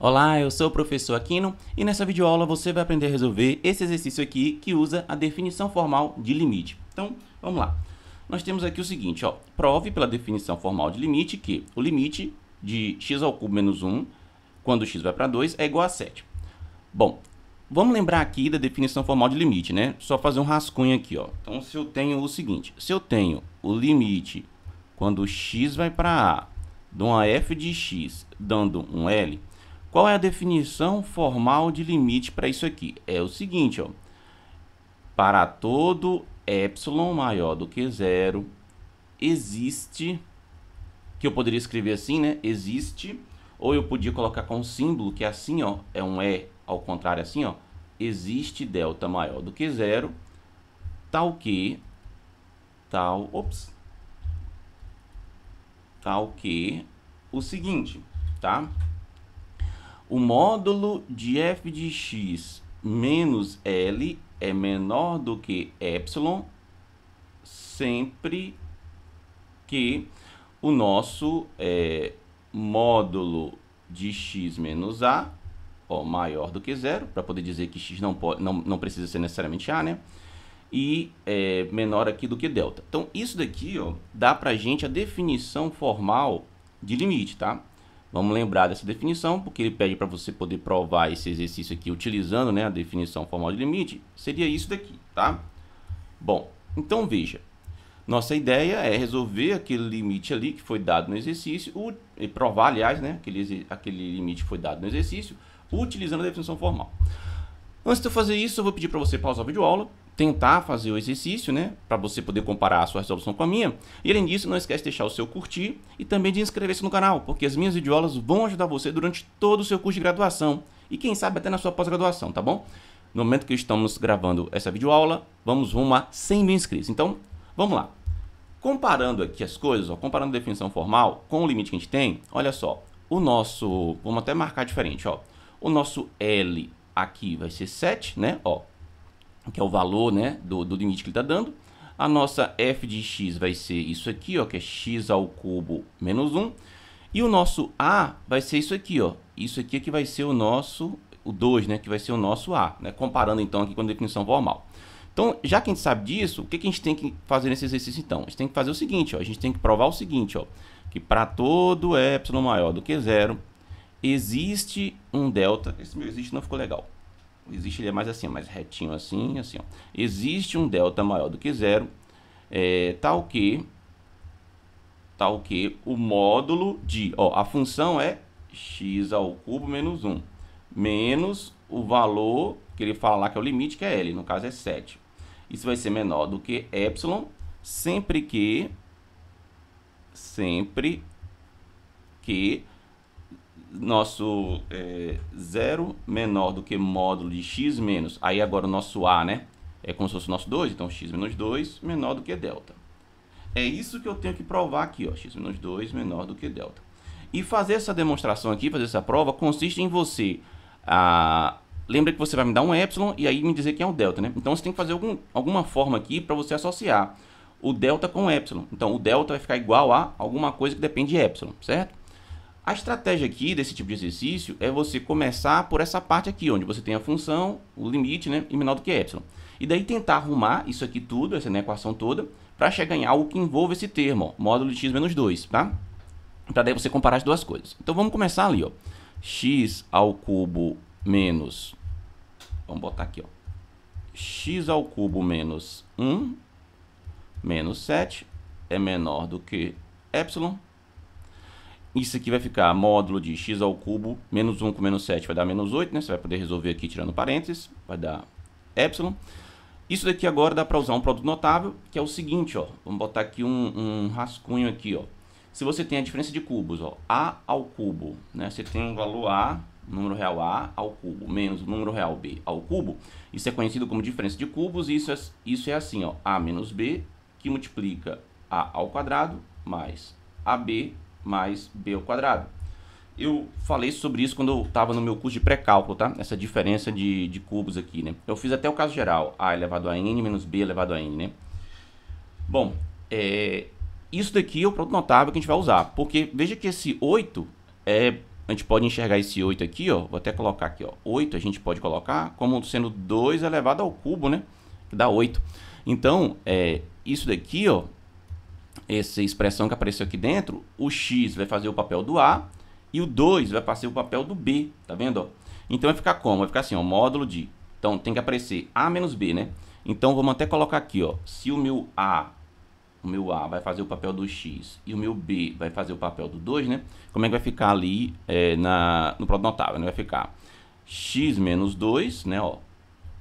Olá, eu sou o professor Aquino e nessa videoaula você vai aprender a resolver esse exercício aqui que usa a definição formal de limite. Então, vamos lá. Nós temos aqui o seguinte, ó, prove pela definição formal de limite que o limite de x ao cubo menos 1, quando x vai para 2, é igual a 7. Bom, vamos lembrar aqui da definição formal de limite, né? Só fazer um rascunho aqui, ó. Então, se eu tenho o seguinte, se eu tenho o limite quando x vai para a de uma f de x dando um L, qual é a definição formal de limite para isso aqui? É o seguinte, ó. Para todo epsilon maior do que zero, existe, que eu poderia escrever assim, né? Existe, ou eu podia colocar com um símbolo, que é assim, ó, é um E ao contrário, assim, ó. Existe delta maior do que zero, tal que, tal, ops, tal que o seguinte, tá? O módulo de f de x menos L é menor do que epsilon sempre que o nosso é, módulo de x menos a ó, maior do que zero, para poder dizer que x não, pode, não, não precisa ser necessariamente a, né? E é, menor aqui do que delta. Então, isso daqui ó, dá para gente a definição formal de limite, tá? Vamos lembrar dessa definição, porque ele pede para você poder provar esse exercício aqui utilizando né, a definição formal de limite, seria isso daqui, tá? Bom, então veja, nossa ideia é resolver aquele limite ali que foi dado no exercício, o, e provar, aliás, né, aquele, aquele limite que foi dado no exercício, utilizando a definição formal. Antes de eu fazer isso, eu vou pedir para você pausar a videoaula, tentar fazer o exercício, né, para você poder comparar a sua resolução com a minha. E além disso, não esquece de deixar o seu curtir e também de inscrever-se no canal, porque as minhas videoaulas vão ajudar você durante todo o seu curso de graduação e quem sabe até na sua pós-graduação, tá bom? No momento que estamos gravando essa videoaula, vamos rumo a 100 mil inscritos. Então, vamos lá. Comparando aqui as coisas, ó, comparando a definição formal com o limite que a gente tem, olha só, o nosso, vamos até marcar diferente, ó. O nosso L aqui vai ser 7, né? Ó, que é o valor né, do, do limite que ele está dando. A nossa f de x vai ser isso aqui, ó, que é x ao cubo menos 1. E o nosso a vai ser isso aqui, ó. Isso aqui é que vai ser o nosso, o 2, né, que vai ser o nosso a, né, comparando então aqui com a definição formal. Então, já que a gente sabe disso, o que, que a gente tem que fazer nesse exercício então? A gente tem que fazer o seguinte, ó, a gente tem que provar o seguinte, ó, que para todo ε maior do que zero, existe um delta, esse meu existe não ficou legal, existe ele é mais assim, mais retinho assim, assim. Ó. Existe um delta maior do que zero, é, tal que tal que o módulo de, ó, a função é x ao cubo menos 1, menos o valor que ele fala lá que é o limite, que é L, no caso é 7. Isso vai ser menor do que epsilon, sempre que sempre que nosso é, zero menor do que módulo de x menos, aí agora o nosso a, né? É como se fosse o nosso 2, então x menos 2 menor do que delta. É isso que eu tenho que provar aqui, ó, x menos 2 menor do que delta. E fazer essa demonstração aqui, fazer essa prova, consiste em você... Ah, lembra que você vai me dar um epsilon e aí me dizer que é o delta, né? Então você tem que fazer algum, alguma forma aqui para você associar o delta com o epsilon. Então o delta vai ficar igual a alguma coisa que depende de epsilon, certo? A estratégia aqui desse tipo de exercício é você começar por essa parte aqui, onde você tem a função, o limite, né, e menor do que epsilon. E daí tentar arrumar isso aqui tudo, essa né, equação toda, para chegar em algo que envolva esse termo, ó, módulo de x menos 2, tá? Para daí você comparar as duas coisas. Então vamos começar ali, ó. x ao cubo menos... Vamos botar aqui, ó. x ao cubo menos 1 menos 7 é menor do que epsilon isso aqui vai ficar módulo de x ao cubo, menos 1 com menos 7 vai dar menos 8, né? Você vai poder resolver aqui tirando parênteses, vai dar epsilon. Isso daqui agora dá para usar um produto notável, que é o seguinte, ó. Vamos botar aqui um, um rascunho aqui, ó. Se você tem a diferença de cubos, ó, a ao cubo, né? Você tem o um valor a, número real a ao cubo, menos o número real b ao cubo. Isso é conhecido como diferença de cubos e isso é, isso é assim, ó. a menos b, que multiplica a ao quadrado, mais ab mais b ao quadrado. Eu falei sobre isso quando eu estava no meu curso de pré-cálculo, tá? Essa diferença de, de cubos aqui, né? Eu fiz até o caso geral, a elevado a n menos b elevado a n, né? Bom, é, isso daqui é o produto notável que a gente vai usar, porque veja que esse 8, é, a gente pode enxergar esse 8 aqui, ó, vou até colocar aqui, ó, 8 a gente pode colocar como sendo 2 elevado ao cubo, né? Que dá 8. Então, é, isso daqui, ó, essa expressão que apareceu aqui dentro, o x vai fazer o papel do A e o 2 vai fazer o papel do B, tá vendo? Ó? Então vai ficar como? Vai ficar assim, ó, módulo de... Então tem que aparecer A menos B, né? Então vamos até colocar aqui, ó, se o meu A, o meu A vai fazer o papel do X e o meu B vai fazer o papel do 2, né? Como é que vai ficar ali é, na, no próprio notável? Né? Vai ficar X menos 2, né, ó,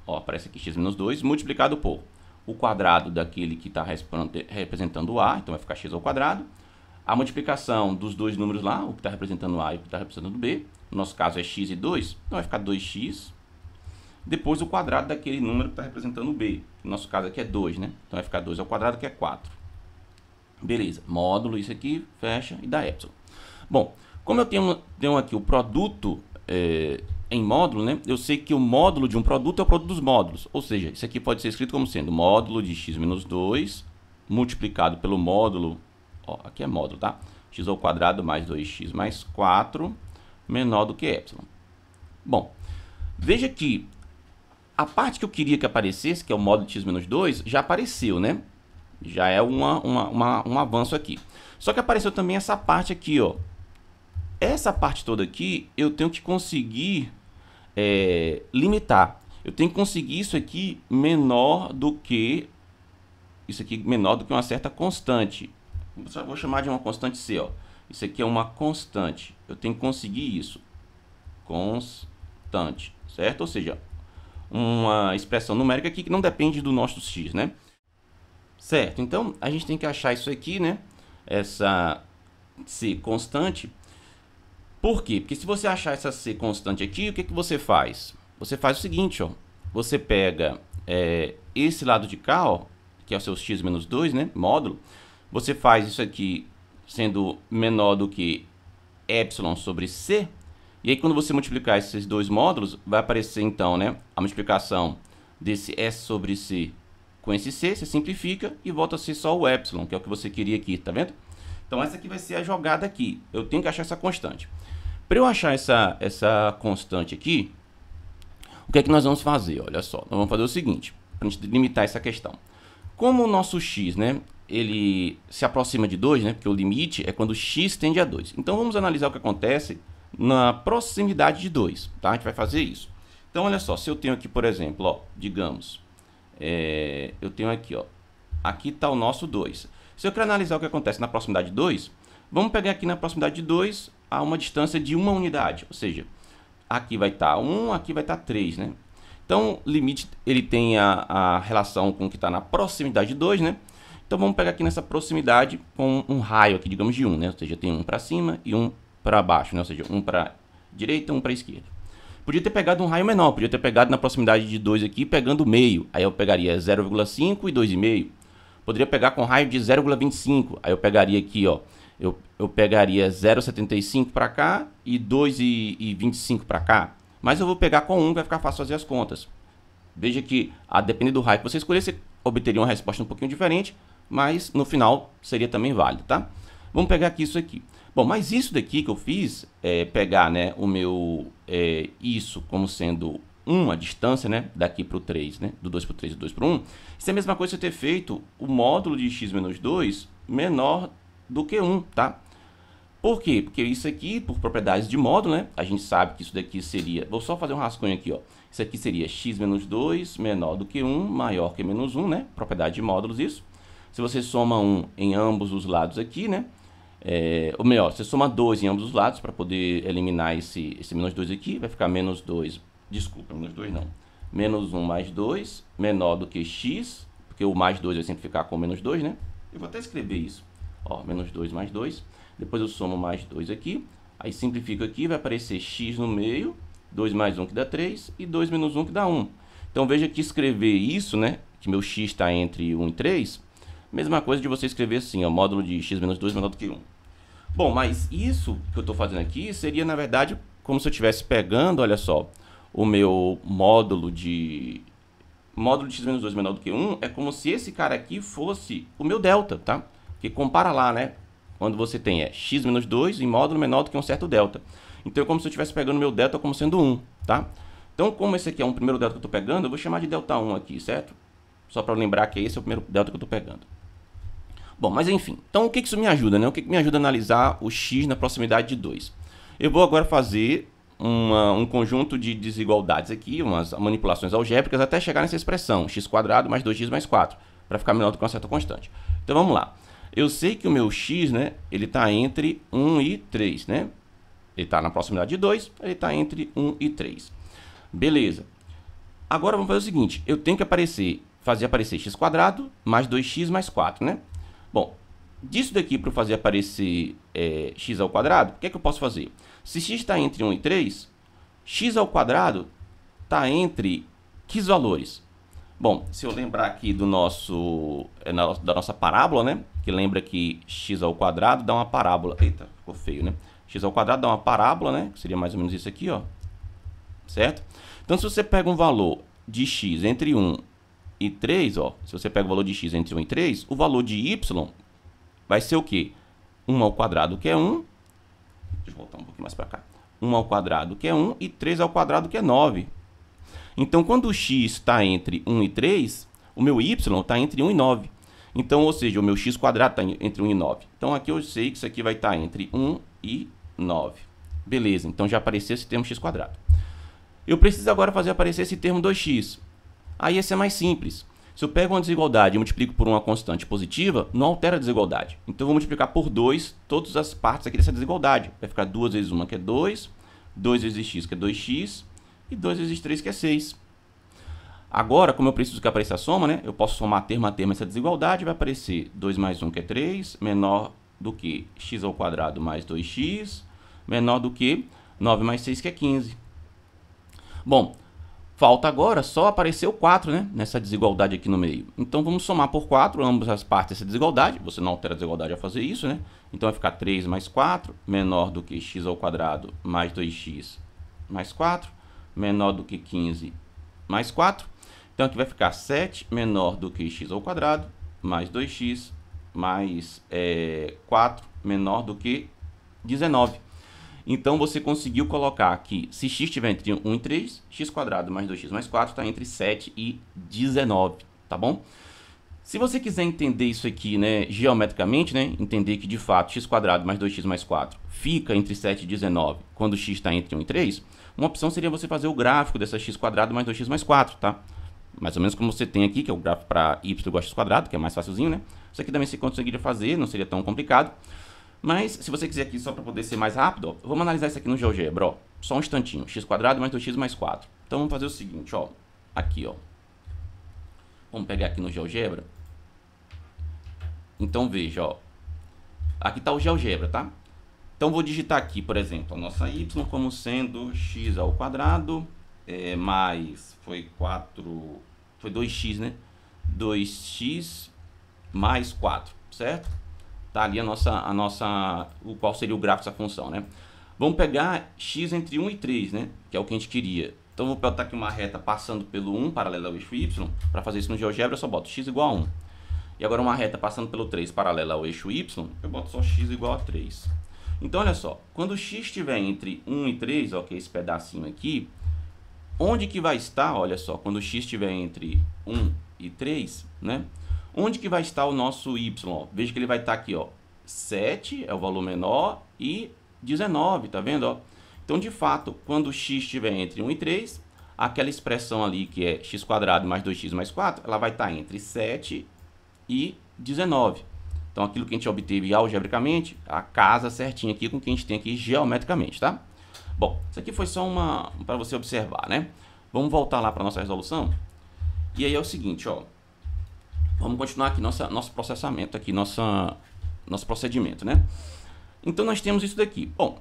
ó, aparece aqui X menos 2, multiplicado por o quadrado daquele que está representando o A, então vai ficar x ao quadrado, a multiplicação dos dois números lá, o que está representando A e o que está representando B, no nosso caso é x e 2, então vai ficar 2x, depois o quadrado daquele número que está representando o B, no nosso caso aqui é 2, né? Então vai ficar 2 ao quadrado, que é 4. Beleza, módulo isso aqui, fecha e dá epsilon. Bom, como eu tenho, tenho aqui o produto é, em módulo, né? Eu sei que o módulo de um produto é o produto dos módulos. Ou seja, isso aqui pode ser escrito como sendo módulo de x menos 2 multiplicado pelo módulo, ó, aqui é módulo, tá? x ao quadrado mais 2x mais 4 menor do que epsilon. Bom, veja que a parte que eu queria que aparecesse, que é o módulo de x menos 2, já apareceu, né? Já é uma, uma, uma, um avanço aqui. Só que apareceu também essa parte aqui, ó, essa parte toda aqui eu tenho que conseguir é, limitar. Eu tenho que conseguir isso aqui menor do que isso aqui menor do que uma certa constante. Vou chamar de uma constante C, ó. Isso aqui é uma constante. Eu tenho que conseguir isso. Constante, certo? Ou seja, uma expressão numérica aqui que não depende do nosso x, né? Certo, então a gente tem que achar isso aqui, né? Essa C constante por quê? Porque se você achar essa C constante aqui, o que, que você faz? Você faz o seguinte, ó. Você pega é, esse lado de cá, ó, que é o seu x menos 2, né? Módulo. Você faz isso aqui sendo menor do que epsilon sobre c. E aí, quando você multiplicar esses dois módulos, vai aparecer, então, né? A multiplicação desse s sobre c com esse c. Você simplifica e volta a ser só o epsilon, que é o que você queria aqui, tá vendo? Então, essa aqui vai ser a jogada aqui. Eu tenho que achar essa constante. Para eu achar essa, essa constante aqui, o que é que nós vamos fazer? Olha só, nós vamos fazer o seguinte, para a gente limitar essa questão. Como o nosso x, né, ele se aproxima de 2, né, porque o limite é quando x tende a 2. Então vamos analisar o que acontece na proximidade de 2, tá? A gente vai fazer isso. Então olha só, se eu tenho aqui, por exemplo, ó, digamos, é, eu tenho aqui, ó, aqui está o nosso 2. Se eu quero analisar o que acontece na proximidade de 2, vamos pegar aqui na proximidade de 2 a uma distância de uma unidade, ou seja, aqui vai estar tá 1, aqui vai estar tá 3, né? Então, limite ele tem a, a relação com o que está na proximidade de 2, né? Então, vamos pegar aqui nessa proximidade com um raio aqui, digamos, de 1, né? Ou seja, tem um para cima e um para baixo, né? Ou seja, um para direita e um para esquerda. Podia ter pegado um raio menor, podia ter pegado na proximidade de 2 aqui, pegando meio. Aí eu pegaria 0,5 e 2,5. Poderia pegar com raio de 0,25. Aí eu pegaria aqui, ó, eu, eu pegaria 0,75 para cá e 2,25 para cá. Mas eu vou pegar com 1, vai ficar fácil fazer as contas. Veja que, a depender do raio que você escolher, você obteria uma resposta um pouquinho diferente, mas no final seria também válido, tá? Vamos pegar aqui isso aqui. Bom, mas isso daqui que eu fiz, é pegar né, o meu é, isso como sendo 1 a distância, né, daqui para o 3, né, do 2 para o 3 e do 2 para o 1, isso é a mesma coisa que eu ter feito o módulo de x menos 2 menor do que 1, tá? Por quê? Porque isso aqui, por propriedades de módulo, né? A gente sabe que isso daqui seria... Vou só fazer um rascunho aqui, ó. Isso aqui seria x menos 2 menor do que 1, maior que menos 1, né? Propriedade de módulos, isso. Se você soma 1 em ambos os lados aqui, né? É, ou melhor, você soma 2 em ambos os lados para poder eliminar esse, esse menos 2 aqui. Vai ficar menos 2, desculpa, menos 2 não. Menos 1 mais 2 menor do que x, porque o mais 2 vai sempre ficar com menos 2, né? Eu vou até escrever isso Ó, menos 2 mais 2. Depois eu somo mais 2 aqui. Aí simplifico aqui, vai aparecer x no meio, 2 mais 1 que dá 3 e 2 menos 1 que dá 1. Então veja que escrever isso, né, que meu x está entre 1 e 3, mesma coisa de você escrever assim, ó, módulo de x menos 2 é menor do que 1. Bom, mas isso que eu estou fazendo aqui seria, na verdade, como se eu estivesse pegando, olha só, o meu módulo de... Módulo de x menos 2 menor do que 1 é como se esse cara aqui fosse o meu delta, tá? Porque compara lá, né? Quando você tem é, x menos 2 em módulo menor do que um certo delta. Então é como se eu estivesse pegando meu delta como sendo 1, tá? Então, como esse aqui é um primeiro delta que eu estou pegando, eu vou chamar de delta 1 aqui, certo? Só para lembrar que esse é o primeiro delta que eu estou pegando. Bom, mas enfim. Então, o que, que isso me ajuda, né? O que, que me ajuda a analisar o x na proximidade de 2? Eu vou agora fazer uma, um conjunto de desigualdades aqui, umas manipulações algébricas, até chegar nessa expressão, x² mais 2x mais 4, para ficar menor do que uma certa constante. Então, vamos lá. Eu sei que o meu x, né, ele está entre 1 e 3, né? Ele está na proximidade de 2, ele está entre 1 e 3. Beleza. Agora vamos fazer o seguinte, eu tenho que aparecer, fazer aparecer x mais 2x mais 4, né? Bom, disso daqui para fazer aparecer é, x o que é que eu posso fazer? Se x está entre 1 e 3, x está entre que valores? Bom, se eu lembrar aqui do nosso, é, da nossa parábola, né? que lembra que x ao quadrado dá uma parábola. Eita, ficou feio, né? x ao quadrado dá uma parábola, né? Que seria mais ou menos isso aqui, ó. Certo? Então, se você pega um valor de x entre 1 e 3, ó, se você pega o valor de x entre 1 e 3, o valor de y vai ser o quê? 1 ao quadrado, que é 1. Deixa eu voltar um pouquinho mais para cá. 1 ao quadrado, que é 1, e 3 ao quadrado, que é 9. Então, quando o x está entre 1 e 3, o meu y está entre 1 e 9. Então, ou seja, o meu x quadrado está entre 1 e 9. Então, aqui eu sei que isso aqui vai estar tá entre 1 e 9. Beleza, então já apareceu esse termo x quadrado. Eu preciso agora fazer aparecer esse termo 2x. Aí esse é mais simples. Se eu pego uma desigualdade e multiplico por uma constante positiva, não altera a desigualdade. Então eu vou multiplicar por 2 todas as partes aqui dessa desigualdade. Vai ficar 2 vezes 1, que é 2, 2 vezes x, que é 2x, e 2 vezes 3, que é 6. Agora, como eu preciso que apareça a soma, né? Eu posso somar termo a termo essa desigualdade, vai aparecer 2 mais 1, que é 3, menor do que x ao quadrado mais 2x, menor do que 9 mais 6, que é 15. Bom, falta agora só aparecer o 4, né? Nessa desigualdade aqui no meio. Então, vamos somar por 4, ambas as partes dessa desigualdade. Você não altera a desigualdade ao fazer isso, né? Então, vai ficar 3 mais 4, menor do que x ao quadrado mais 2x mais 4, menor do que 15 mais 4 então aqui vai ficar 7 menor do que x ao quadrado, mais 2x, mais é, 4 menor do que 19. Então você conseguiu colocar aqui, se x estiver entre 1 e 3, x quadrado mais 2x mais 4 está entre 7 e 19, tá bom? Se você quiser entender isso aqui né, geometricamente, né, entender que de fato x quadrado mais 2x mais 4 fica entre 7 e 19 quando x está entre 1 e 3, uma opção seria você fazer o gráfico dessa x quadrado mais 2x mais 4, tá? mais ou menos como você tem aqui, que é o grafo para y igual a x quadrado, que é mais facilzinho, né? Isso aqui também se conseguiria fazer, não seria tão complicado. Mas, se você quiser aqui, só para poder ser mais rápido, ó, vamos analisar isso aqui no GeoGebra, ó. Só um instantinho, x quadrado mais 2x mais 4. Então, vamos fazer o seguinte, ó. Aqui, ó. Vamos pegar aqui no GeoGebra. Então, veja, ó. Aqui está o GeoGebra, tá? Então, vou digitar aqui, por exemplo, a nossa y como sendo x ao quadrado é, mais. Foi 4. Foi 2x, né? 2x mais 4, certo? Tá ali a nossa, a nossa. O qual seria o gráfico dessa função, né? Vamos pegar x entre 1 e 3, né? Que é o que a gente queria. Então vou botar aqui uma reta passando pelo 1, paralelo ao eixo y. Para fazer isso no GeoGebra, eu só boto x igual a 1. E agora uma reta passando pelo 3, paralela ao eixo y, eu boto só x igual a 3. Então olha só, quando x estiver entre 1 e 3, ó, que é esse pedacinho aqui, Onde que vai estar, olha só, quando x estiver entre 1 e 3, né? Onde que vai estar o nosso y? Veja que ele vai estar aqui, ó. 7 é o valor menor e 19, tá vendo? Ó? Então, de fato, quando x estiver entre 1 e 3, aquela expressão ali que é x mais 2x mais 4, ela vai estar entre 7 e 19. Então, aquilo que a gente obteve algebricamente, a casa certinha aqui com o que a gente tem aqui geometricamente, tá? Bom, isso aqui foi só uma para você observar, né? Vamos voltar lá para nossa resolução. E aí é o seguinte, ó. Vamos continuar aqui nossa, nosso processamento aqui, nossa, nosso procedimento, né? Então nós temos isso daqui. Bom,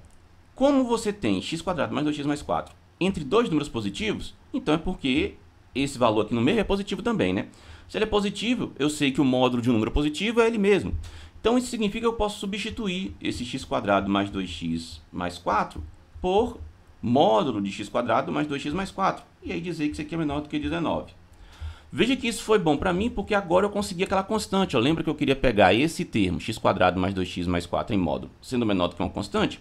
como você tem x² mais 2x mais 4 entre dois números positivos, então é porque esse valor aqui no meio é positivo também, né? Se ele é positivo, eu sei que o módulo de um número positivo é ele mesmo. Então isso significa que eu posso substituir esse x² mais 2x mais 4 por módulo de x quadrado mais 2x mais 4. E aí dizer que isso aqui é menor do que 19. Veja que isso foi bom para mim, porque agora eu consegui aquela constante. Eu Lembra que eu queria pegar esse termo, x quadrado mais 2x mais 4 em módulo, sendo menor do que uma constante?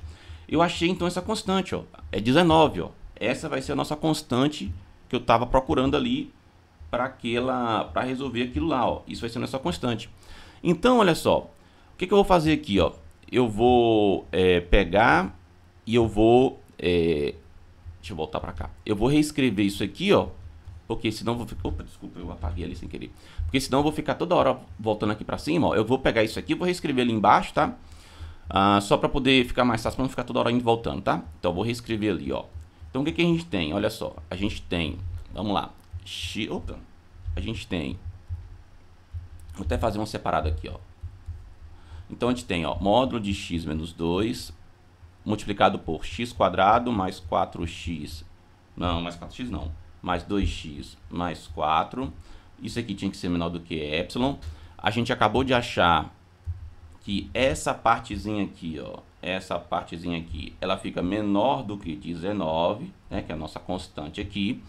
Eu achei então essa constante, ó. é 19. Ó. Essa vai ser a nossa constante que eu estava procurando ali para aquela para resolver aquilo lá. Ó. Isso vai ser nossa constante. Então, olha só, o que, que eu vou fazer aqui? Ó? Eu vou é, pegar e eu vou. É... Deixa eu voltar para cá. Eu vou reescrever isso aqui, ó. Porque senão eu vou ficar. Opa, desculpa, eu apaguei ali sem querer. Porque senão eu vou ficar toda hora voltando aqui para cima, ó. Eu vou pegar isso aqui, vou reescrever ali embaixo, tá? Ah, só para poder ficar mais fácil, para não ficar toda hora indo voltando, tá? Então eu vou reescrever ali, ó. Então o que, que a gente tem? Olha só. A gente tem. Vamos lá. Opa. A gente tem. Vou até fazer uma separada aqui, ó. Então a gente tem, ó, módulo de x menos 2 multiplicado por x quadrado mais 4x. Não, mais 4x não. Mais 2x mais 4. Isso aqui tinha que ser menor do que ε. A gente acabou de achar que essa partezinha aqui, ó, essa partezinha aqui, ela fica menor do que 19, né, que é a nossa constante aqui.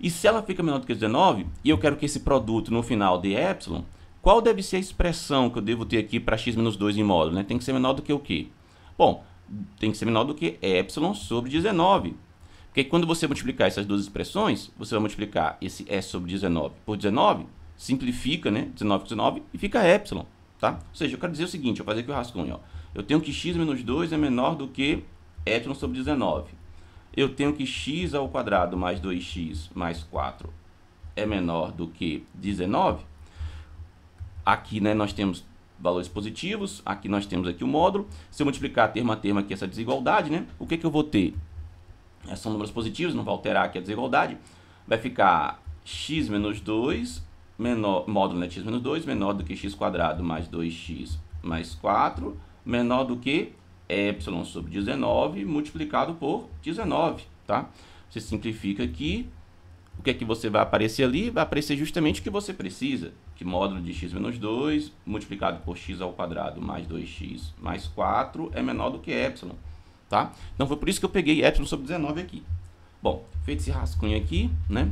E se ela fica menor do que 19, e eu quero que esse produto no final de ε, qual deve ser a expressão que eu devo ter aqui para x menos 2 em módulo? Né? Tem que ser menor do que o quê? Bom, tem que ser menor do que epsilon sobre 19. Porque quando você multiplicar essas duas expressões, você vai multiplicar esse E sobre 19 por 19, simplifica, né? 19 por 19 e fica epsilon, tá? Ou seja, eu quero dizer o seguinte, eu vou fazer aqui o rascunho, ó. Eu tenho que x menos 2 é menor do que epsilon sobre 19. Eu tenho que x ao quadrado mais 2x mais 4 é menor do que 19. Aqui, né, nós temos valores positivos, aqui nós temos aqui o módulo, se eu multiplicar termo a termo aqui essa desigualdade, né, o que, que eu vou ter? É, são números positivos, não vai alterar aqui a desigualdade, vai ficar x menos 2, menor, módulo né, x menos 2, menor do que x quadrado mais 2x mais 4, menor do que y sobre 19 multiplicado por 19, tá? Você simplifica aqui, o que é que você vai aparecer ali? Vai aparecer justamente o que você precisa, que módulo de x menos 2 multiplicado por x ao quadrado mais 2x mais 4 é menor do que epsilon, tá? Então foi por isso que eu peguei epsilon sobre 19 aqui. Bom, feito esse rascunho aqui, né?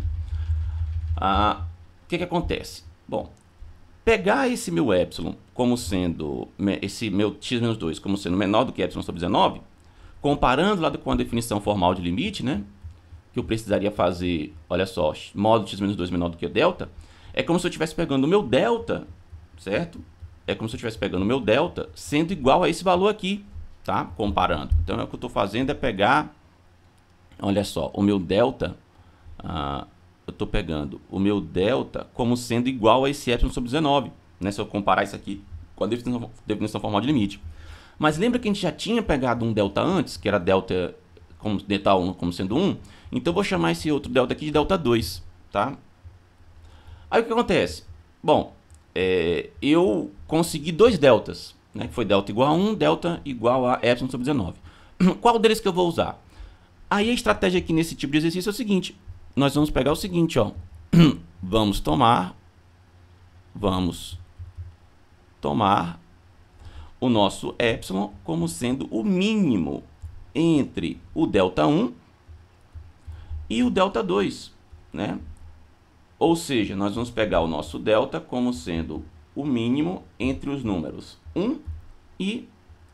Ah, o que que acontece? Bom, pegar esse meu epsilon como sendo, esse meu x menos 2 como sendo menor do que epsilon sobre 19, comparando lá com a definição formal de limite, né? que eu precisaria fazer, olha só, modo x menos 2 menor do que delta, é como se eu estivesse pegando o meu delta, certo? É como se eu estivesse pegando o meu delta sendo igual a esse valor aqui, tá? Comparando. Então, é o que eu estou fazendo é pegar, olha só, o meu delta, ah, eu estou pegando o meu delta como sendo igual a esse ε sobre 19, né? Se eu comparar isso aqui com a definição, definição formal de limite. Mas lembra que a gente já tinha pegado um delta antes, que era delta como delta 1 como sendo 1, então vou chamar esse outro delta aqui de delta 2, tá? Aí o que acontece? Bom, é, eu consegui dois deltas, né? Que foi delta igual a 1, delta igual a epsilon sobre 19. Qual deles que eu vou usar? Aí a estratégia aqui nesse tipo de exercício é o seguinte, nós vamos pegar o seguinte, ó. vamos tomar, vamos tomar o nosso epsilon como sendo o mínimo entre o delta 1 e o delta 2, né? Ou seja, nós vamos pegar o nosso delta como sendo o mínimo entre os números 1 e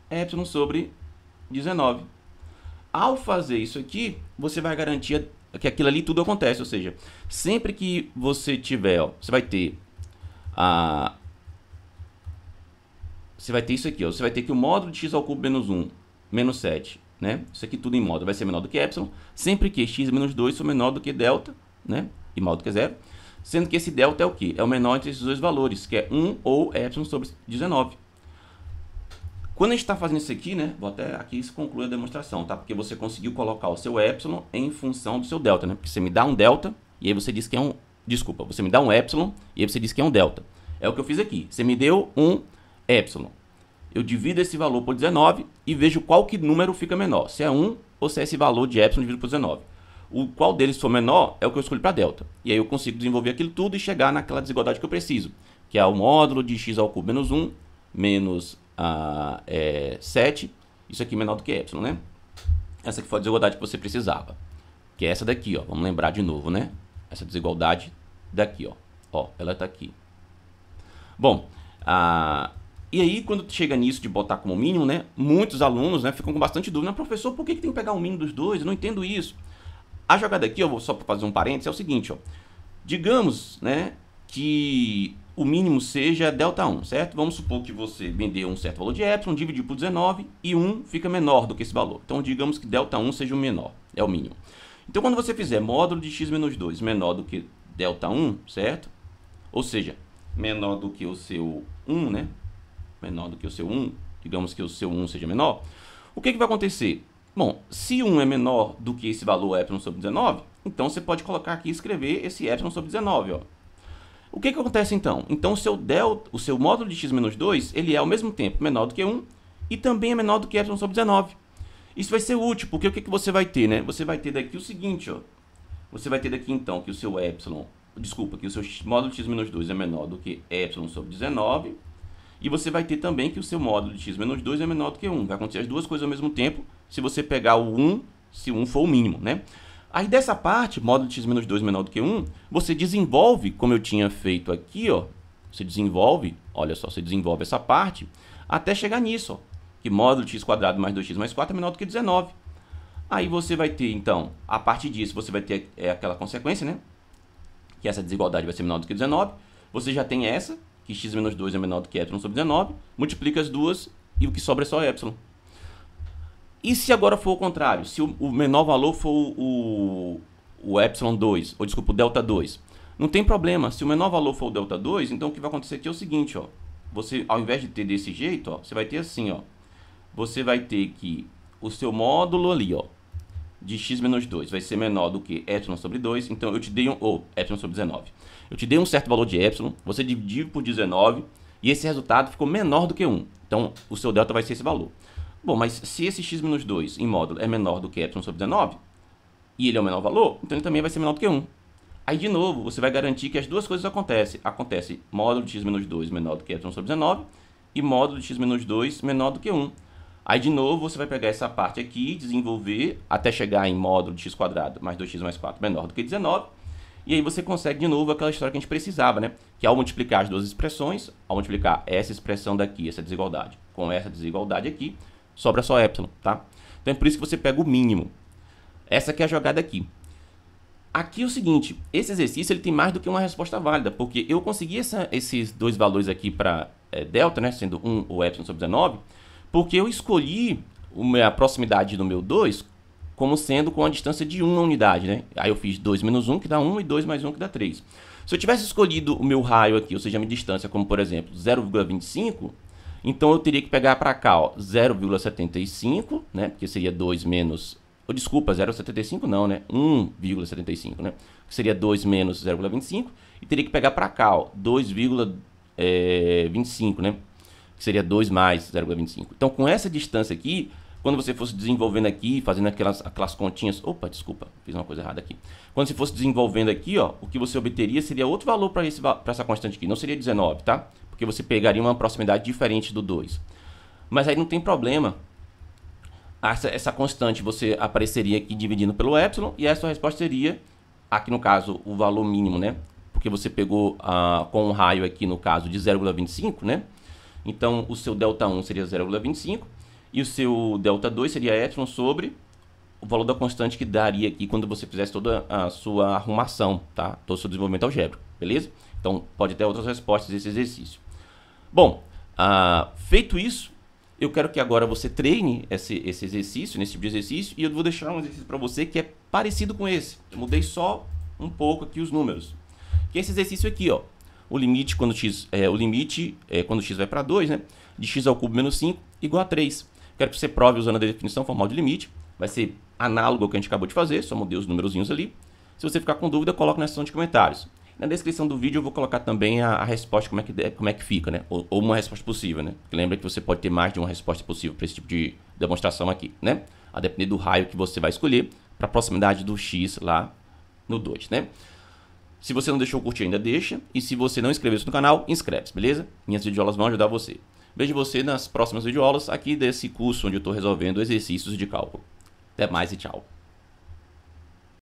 ε sobre 19. Ao fazer isso aqui, você vai garantir que aquilo ali tudo acontece, ou seja, sempre que você tiver, ó, você vai ter a você vai ter isso aqui, ó, você vai ter que o módulo de x ao cubo menos 1 menos 7 né? Isso aqui tudo em moda vai ser menor do que epsilon, sempre que x menos 2 for menor do que delta, né? E maior do que zero. Sendo que esse delta é o que? É o menor entre esses dois valores, que é 1 ou epsilon sobre 19. Quando a gente está fazendo isso aqui, né? Vou até aqui se conclui a demonstração, tá? Porque você conseguiu colocar o seu epsilon em função do seu delta, né? Porque você me dá um delta e aí você diz que é um... Desculpa, você me dá um epsilon e aí você diz que é um delta. É o que eu fiz aqui. Você me deu um epsilon eu divido esse valor por 19 e vejo qual que número fica menor, se é 1 ou se é esse valor de epsilon dividido por 19. O qual deles for menor é o que eu escolho para delta. E aí eu consigo desenvolver aquilo tudo e chegar naquela desigualdade que eu preciso, que é o módulo de x ao cubo menos 1 menos ah, é, 7, isso aqui menor do que epsilon, né? Essa aqui foi a desigualdade que você precisava, que é essa daqui, ó. Vamos lembrar de novo, né? Essa desigualdade daqui, ó. Ó, ela está aqui. Bom, ah, e aí, quando chega nisso de botar como mínimo, né, muitos alunos né, ficam com bastante dúvida. Professor, por que, que tem que pegar o mínimo dos dois? Eu não entendo isso. A jogada aqui, vou só para fazer um parênteses, é o seguinte. Ó. Digamos né, que o mínimo seja delta 1, certo? Vamos supor que você vendeu um certo valor de epsilon, dividiu por 19 e 1 fica menor do que esse valor. Então, digamos que delta 1 seja o menor, é o mínimo. Então, quando você fizer módulo de x menos 2 menor do que delta 1, certo? Ou seja, menor do que o seu 1, né? menor do que o seu 1, digamos que o seu 1 seja menor, o que, que vai acontecer? Bom, se 1 é menor do que esse valor ε sobre 19, então você pode colocar aqui e escrever esse ε sobre 19. Ó. O que, que acontece então? Então o seu, delta, o seu módulo de x menos 2 ele é ao mesmo tempo menor do que 1 e também é menor do que ε sobre 19. Isso vai ser útil, porque o que, que você vai ter? Né? Você vai ter daqui o seguinte, ó. você vai ter daqui então que o seu ε, desculpa, que o seu módulo de x menos 2 é menor do que ε sobre 19, e você vai ter também que o seu módulo de x menos 2 é menor do que 1. Vai acontecer as duas coisas ao mesmo tempo se você pegar o 1, se 1 for o mínimo, né? Aí dessa parte, módulo de x menos 2 menor do que 1, você desenvolve, como eu tinha feito aqui, ó. Você desenvolve, olha só, você desenvolve essa parte até chegar nisso, ó. Que módulo de x quadrado mais 2x mais 4 é menor do que 19. Aí você vai ter, então, a partir disso, você vai ter é, aquela consequência, né? Que essa desigualdade vai ser menor do que 19. Você já tem essa, que x menos 2 é menor do que ε sobre 19, multiplica as duas e o que sobra é só ε. E se agora for o contrário? Se o, menor valor for o, o, epsilon ε2, ou desculpa, o delta2, não tem problema. Se o menor valor for o delta2, então o que vai acontecer aqui é o seguinte, ó. Você, ao invés de ter desse jeito, ó, você vai ter assim, ó. Você vai ter que o seu módulo ali, ó, de x menos 2 vai ser menor do que ε sobre 2, então eu te dei um, ou ε sobre 19. Eu te dei um certo valor de ε, você dividiu por 19 e esse resultado ficou menor do que 1. Então o seu delta vai ser esse valor. Bom, mas se esse x menos 2 em módulo é menor do que ε sobre 19 e ele é o menor valor, então ele também vai ser menor do que 1. Aí, de novo, você vai garantir que as duas coisas acontecem. Acontece módulo de x menos 2 menor do que ε sobre 19 e módulo de x menos 2 menor do que 1. Aí, de novo, você vai pegar essa parte aqui, desenvolver até chegar em módulo de x² mais 2x mais 4 menor do que 19. E aí você consegue, de novo, aquela história que a gente precisava, né? Que ao multiplicar as duas expressões, ao multiplicar essa expressão daqui, essa desigualdade, com essa desigualdade aqui, sobra só ε, tá? Então é por isso que você pega o mínimo. Essa aqui é a jogada aqui. Aqui é o seguinte, esse exercício ele tem mais do que uma resposta válida, porque eu consegui essa, esses dois valores aqui para é, eh, delta, né, sendo 1 ou ε sobre 19, porque eu escolhi a proximidade do meu 2 como sendo com a distância de 1 unidade, né? Aí eu fiz 2 menos 1 que dá 1 e 2 mais 1 que dá 3. Se eu tivesse escolhido o meu raio aqui, ou seja, a minha distância como, por exemplo, 0,25, então eu teria que pegar para cá 0,75, né? Porque seria 2 menos... Oh, desculpa, 0,75 não, né? 1,75, né? Que seria 2 menos 0,25. E teria que pegar para cá 2,25, eh, né? que seria 2 mais 0,25. Então, com essa distância aqui, quando você fosse desenvolvendo aqui, fazendo aquelas, aquelas continhas... Opa, desculpa, fiz uma coisa errada aqui. Quando você fosse desenvolvendo aqui, ó, o que você obteria seria outro valor para essa constante aqui. Não seria 19, tá? Porque você pegaria uma proximidade diferente do 2. Mas aí não tem problema. Essa, essa constante você apareceria aqui dividindo pelo epsilon e essa resposta seria, aqui no caso, o valor mínimo, né? Porque você pegou ah, com um raio aqui, no caso, de 0,25, né? Então, o seu delta 1 seria 0,25 e o seu delta 2 seria ε sobre o valor da constante que daria aqui quando você fizesse toda a sua arrumação, tá? Todo o seu desenvolvimento algébrico, beleza? Então, pode ter outras respostas desse exercício. Bom, ah, feito isso, eu quero que agora você treine esse, esse exercício, nesse tipo de exercício, e eu vou deixar um exercício para você que é parecido com esse. Eu mudei só um pouco aqui os números. Que é esse exercício aqui, ó o limite quando x, é, o limite, é, quando x vai para 2, né, de x ao cubo menos 5 igual a 3. Quero que você prove usando a definição formal de limite, vai ser análogo ao que a gente acabou de fazer, só mudei os numerozinhos ali. Se você ficar com dúvida, coloca na seção de comentários. Na descrição do vídeo eu vou colocar também a, a resposta, como é, que, de, como é que fica, né? Ou, ou uma resposta possível, né? lembra que você pode ter mais de uma resposta possível para esse tipo de demonstração aqui, né? A depender do raio que você vai escolher para a proximidade do x lá no 2, né? Se você não deixou o curtir ainda, deixa. E se você não inscreveu-se no canal, inscreve-se, beleza? Minhas videoaulas vão ajudar você. Vejo você nas próximas videoaulas aqui desse curso onde eu estou resolvendo exercícios de cálculo. Até mais e tchau.